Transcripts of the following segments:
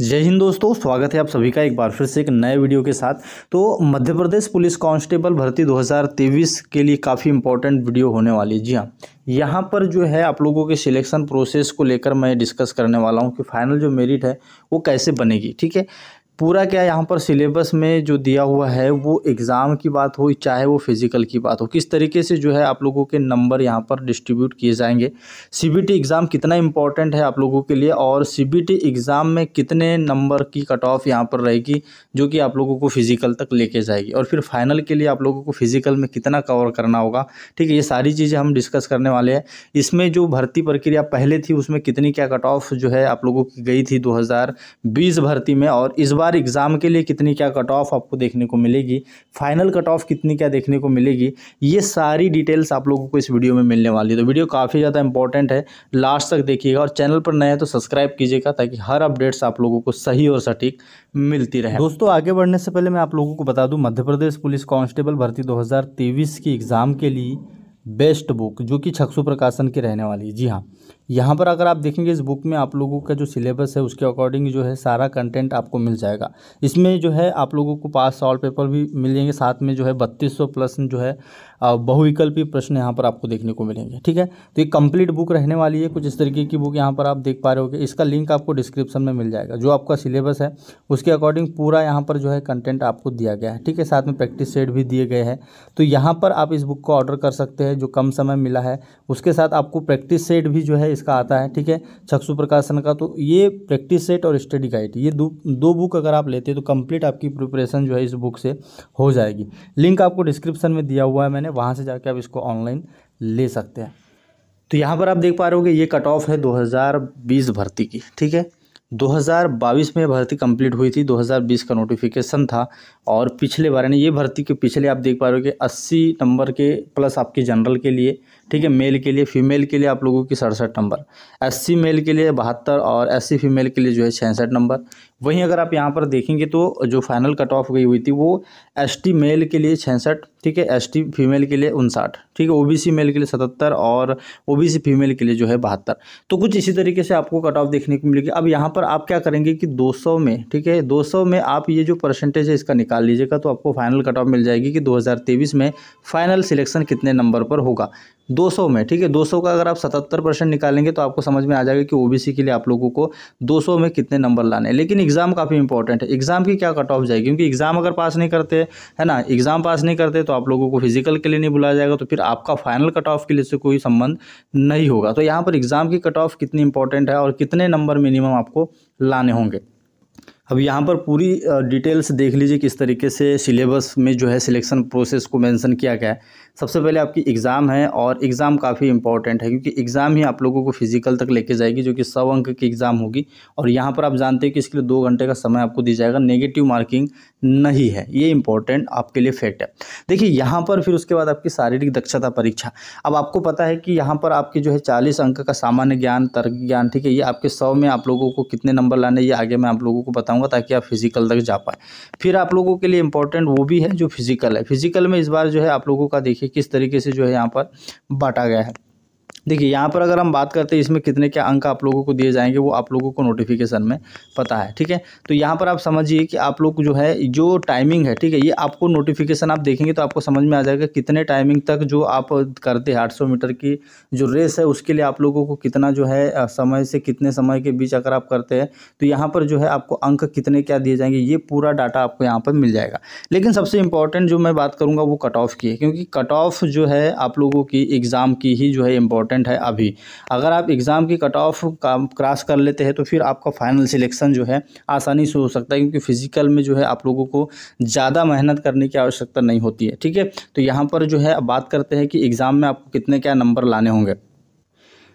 जय हिंद दोस्तों स्वागत है आप सभी का एक बार फिर से एक नए वीडियो के साथ तो मध्य प्रदेश पुलिस कांस्टेबल भर्ती 2023 के लिए काफ़ी इंपॉर्टेंट वीडियो होने वाली जी हाँ यहाँ पर जो है आप लोगों के सिलेक्शन प्रोसेस को लेकर मैं डिस्कस करने वाला हूँ कि फाइनल जो मेरिट है वो कैसे बनेगी ठीक है पूरा क्या यहाँ पर सिलेबस में जो दिया हुआ है वो एग्ज़ाम की बात हो चाहे वो फिज़िकल की बात हो किस तरीके से जो है आप लोगों के नंबर यहाँ पर डिस्ट्रीब्यूट किए जाएंगे सीबीटी एग्ज़ाम कितना इंपॉर्टेंट है आप लोगों के लिए और सीबीटी एग्ज़ाम में कितने नंबर की कट ऑफ यहाँ पर रहेगी जो कि आप लोगों को फिज़िकल तक लेके जाएगी और फिर फाइनल के लिए आप लोगों को फिज़िकल में कितना कवर करना होगा ठीक है ये सारी चीज़ें हम डिस्कस करने वाले हैं इसमें जो भर्ती प्रक्रिया पहले थी उसमें कितनी क्या कट ऑफ जो है आप लोगों की गई थी दो भर्ती में और इस बार बार एग्ज़ाम के लिए कितनी क्या कट ऑफ आपको देखने को मिलेगी फाइनल कट ऑफ कितनी क्या देखने को मिलेगी ये सारी डिटेल्स आप लोगों को इस वीडियो में मिलने वाली है तो वीडियो काफ़ी ज़्यादा इंपॉर्टेंट है लास्ट तक देखिएगा और चैनल पर नए हैं तो सब्सक्राइब कीजिएगा ताकि हर अपडेट्स आप लोगों को सही और सटीक मिलती रहे दोस्तों आगे बढ़ने से पहले मैं आप लोगों को बता दूं मध्य प्रदेश पुलिस कांस्टेबल भर्ती 2023 की एग्ज़ाम के लिए बेस्ट बुक जो कि छक्सु प्रकाशन की रहने वाली है जी हाँ यहाँ पर अगर आप देखेंगे इस बुक में आप लोगों का जो सिलेबस है उसके अकॉर्डिंग जो है सारा कंटेंट आपको मिल जाएगा इसमें जो है आप लोगों को पास सॉल्व पेपर भी मिल जाएंगे साथ में जो है बत्तीस सौ प्लस जो है बहुविकल्पी प्रश्न यहाँ पर आपको देखने को मिलेंगे ठीक है तो ये कंप्लीट बुक रहने वाली है कुछ इस तरीके की बुक यहाँ पर आप देख पा रहे हो इसका लिंक आपको डिस्क्रिप्शन में मिल जाएगा जो आपका सिलेबस है उसके अकॉर्डिंग पूरा यहाँ पर जो है कंटेंट आपको दिया गया है ठीक है साथ में प्रैक्टिस सेट भी दिए गए हैं तो यहाँ पर आप इस बुक को ऑर्डर कर सकते हैं जो कम समय मिला है उसके साथ आपको प्रैक्टिस सेट भी जो है इसका आता है ठीक है चक्षु प्रकाशन का तो ये प्रैक्टिस सेट और स्टडी गाइड ये दो दो बुक अगर आप लेते हैं तो कंप्लीट आपकी प्रिपरेशन जो है इस बुक से हो जाएगी लिंक आपको डिस्क्रिप्शन में दिया हुआ है मैंने वहाँ से जाके आप इसको ऑनलाइन ले सकते हैं तो यहाँ पर आप देख पा रहे हो कि ये कट ऑफ है दो भर्ती की ठीक है 2022 में भर्ती कंप्लीट हुई थी 2020 का नोटिफिकेशन था और पिछले बार यानी ये भर्ती के पिछले आप देख पा रहे हो कि 80 नंबर के प्लस आपके जनरल के लिए ठीक है मेल के लिए फीमेल के लिए आप लोगों की सड़सठ नंबर एससी मेल के लिए बहत्तर और एससी फीमेल के लिए जो है छियासठ नंबर वहीं अगर आप यहाँ पर देखेंगे तो जो फाइनल कट ऑफ गई हुई थी वो एस टी मेल के लिए छियासठ ठीक है एस टी फीमेल के लिए उनसाठ ठीक है ओबीसी मेल के लिए सतहत्तर और ओबीसी फीमेल के लिए जो है बहत्तर तो कुछ इसी तरीके से आपको कट ऑफ देखने को मिलेगी अब यहाँ पर आप क्या करेंगे कि 200 में ठीक है 200 में आप ये जो परसेंटेज है इसका निकाल लीजिएगा तो आपको फाइनल कट ऑफ मिल जाएगी कि दो में फाइनल सिलेक्शन कितने नंबर पर होगा 200 में ठीक है 200 का अगर आप 77 परसेंट निकालेंगे तो आपको समझ में आ जाएगा कि ओबीसी के लिए आप लोगों को 200 में कितने नंबर लाने हैं लेकिन एग्ज़ाम काफ़ी इंपॉर्टेंट है एग्ज़ाम की क्या कट ऑफ जाएगी क्योंकि एग्ज़ाम अगर पास नहीं करते है ना एग्ज़ाम पास नहीं करते तो आप लोगों को फिजिकल के लिए नहीं बुलाया जाएगा तो फिर आपका फाइनल कट ऑफ के लिए से कोई संबंध नहीं होगा तो यहाँ पर एग्ज़ाम की कट ऑफ कितनी इंपॉर्टेंट है और कितने नंबर मिनिमम आपको लाने होंगे अब यहाँ पर पूरी डिटेल्स देख लीजिए किस तरीके से सिलेबस में जो है सिलेक्शन प्रोसेस को मेंशन किया गया है सबसे पहले आपकी एग्ज़ाम है और एग्ज़ाम काफ़ी इंपॉर्टेंट है क्योंकि एग्ज़ाम ही आप लोगों को फिजिकल तक लेके जाएगी जो कि सौ अंक की एग्ज़ाम होगी और यहाँ पर आप जानते हैं कि इसके लिए दो घंटे का समय आपको दी जाएगा नेगेटिव मार्किंग नहीं है ये इंपॉर्टेंट आपके लिए फैक्ट है देखिए यहाँ पर फिर उसके बाद आपकी शारीरिक दक्षता परीक्षा अब आपको पता है कि यहाँ पर आपके जो है चालीस अंक का सामान्य ज्ञान तर्क ज्ञान ठीक है ये आपके सौ में आप लोगों को कितने नंबर लाने ये आगे मैं आप लोगों को बताऊँ बताऊंगा ताकि आप फिजिकल तक जा पाए फिर आप लोगों के लिए इंपॉर्टेंट वो भी है जो फिजिकल है फिजिकल में इस बार जो है आप लोगों का देखिए किस तरीके से जो है यहाँ पर बांटा गया है देखिए यहाँ पर अगर हम बात करते हैं इसमें कितने क्या अंक आप लोगों को दिए जाएंगे वो आप लोगों को नोटिफिकेशन में पता है ठीक है तो यहाँ पर आप समझिए कि आप लोग जो है जो टाइमिंग है ठीक है ये आपको नोटिफिकेशन आप देखेंगे तो आपको समझ में आ जाएगा कितने टाइमिंग तक जो आप करते हैं आठ मीटर की जो रेस है उसके लिए आप लोगों को कितना जो है समय से कितने समय के बीच अगर आप करते हैं तो यहाँ पर जो है आपको अंक कितने क्या दिए जाएंगे ये पूरा डाटा आपको यहाँ पर मिल जाएगा लेकिन सबसे इम्पॉर्टेंट जो मैं बात करूँगा वो कट ऑफ की है क्योंकि कट ऑफ जो है आप लोगों की एग्ज़ाम की ही जो है इम्पोर्टेंट इम्पोर्टेंट है अभी अगर आप एग्ज़ाम की कट ऑफ का क्रॉस कर लेते हैं तो फिर आपका फाइनल सिलेक्शन जो है आसानी से हो सकता है क्योंकि फ़िज़िकल में जो है आप लोगों को ज़्यादा मेहनत करने की आवश्यकता नहीं होती है ठीक है तो यहाँ पर जो है बात करते हैं कि एग्ज़ाम में आपको कितने क्या नंबर लाने होंगे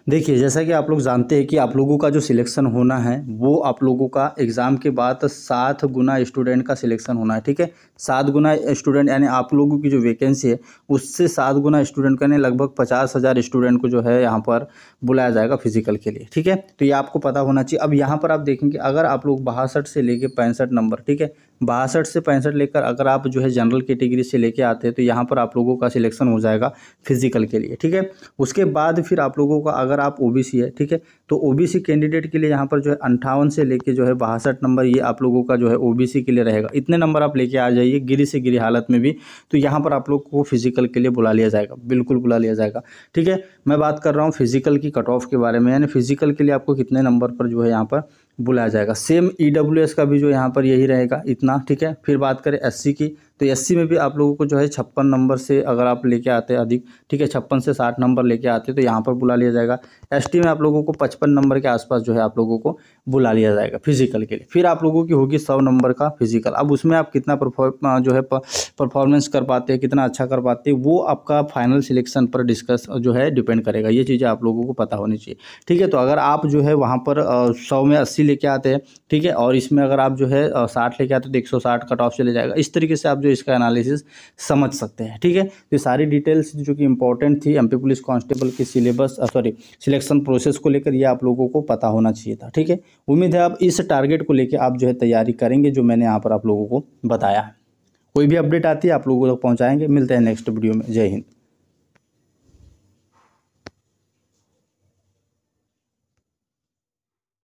देखिए जैसा कि आप लोग जानते हैं कि आप लोगों का जो सिलेक्शन होना है वो आप लोगों का एग्ज़ाम के बाद सात गुना स्टूडेंट का सिलेक्शन होना है ठीक है सात गुना स्टूडेंट यानी आप लोगों की जो वैकेंसी है उससे सात गुना स्टूडेंट का यानी लगभग पचास हज़ार स्टूडेंट को जो है यहाँ पर बुलाया जाएगा फिजिकल के लिए ठीक है तो ये आपको पता होना चाहिए अब यहाँ पर आप देखेंगे अगर आप लोग बासठ से लेके पैंसठ नंबर ठीक है बासठ से पैंसठ लेकर अगर आप जो है जनरल कैटेगरी से लेके आते हैं तो यहाँ पर आप लोगों का सिलेक्शन हो जाएगा फिजिकल के लिए ठीक है उसके बाद फिर आप लोगों का अगर आप ओबीसी है ठीक है तो ओबीसी कैंडिडेट के लिए यहाँ पर जो है अंठावन से लेके जो है बासठ नंबर ये आप लोगों का जो है ओ के लिए रहेगा इतने नंबर आप लेके आ जाइए गिरी से गिरी हालत में भी तो यहाँ पर आप लोग को फिजिकल के लिए बुला लिया जाएगा बिल्कुल बुला लिया जाएगा ठीक है मैं बात कर रहा हूँ फिजिकल की कट ऑफ के बारे में यानी फिजिकल के लिए आपको कितने नंबर पर जो है यहाँ पर बुलाया जाएगा सेम ई e का भी जो यहाँ पर यही रहेगा इतना ठीक है फिर बात करें एस की तो एस में भी आप लोगों को जो है छप्पन नंबर से अगर आप लेके आते हैं अधिक ठीक है छप्पन से साठ नंबर लेके आते हैं तो यहाँ पर बुला लिया जाएगा एसटी में आप लोगों को पचपन नंबर के आसपास जो है आप लोगों को बुला लिया जाएगा फिजिकल के लिए फिर आप लोगों की होगी सौ नंबर का फिजिकल अब उसमें आप कितना परफॉर्म जो है परफॉर्मेंस कर पाते हैं कितना अच्छा कर पाते हैं वो आपका फाइनल सिलेक्शन पर डिस्कस जो है डिपेंड करेगा ये चीज़ें आप लोगों को पता होनी चाहिए ठीक है तो अगर आप जो है वहाँ पर सौ में अस्सी लेके आते हैं ठीक है और इसमें अगर आप जो है साठ लेके आते तो एक सौ साठ कट ऑफ चले जाएगा इस तरीके से आप जो इसका एनालिसिस समझ सकते हैं ठीक है तो सारी डिटेल्स जो कि इंपॉर्टेंट थी एम पुलिस कॉन्स्टेबल की सिलेबस सॉरी सिलेक्शन प्रोसेस को लेकर ये आप लोगों को पता होना चाहिए था ठीक है उम्मीद है आप इस टारगेट को लेकर आप जो है तैयारी करेंगे जो मैंने यहाँ पर आप लोगों को बताया है कोई भी अपडेट आती है आप लोगों तक पहुँचाएंगे मिलते हैं नेक्स्ट वीडियो में जय हिंद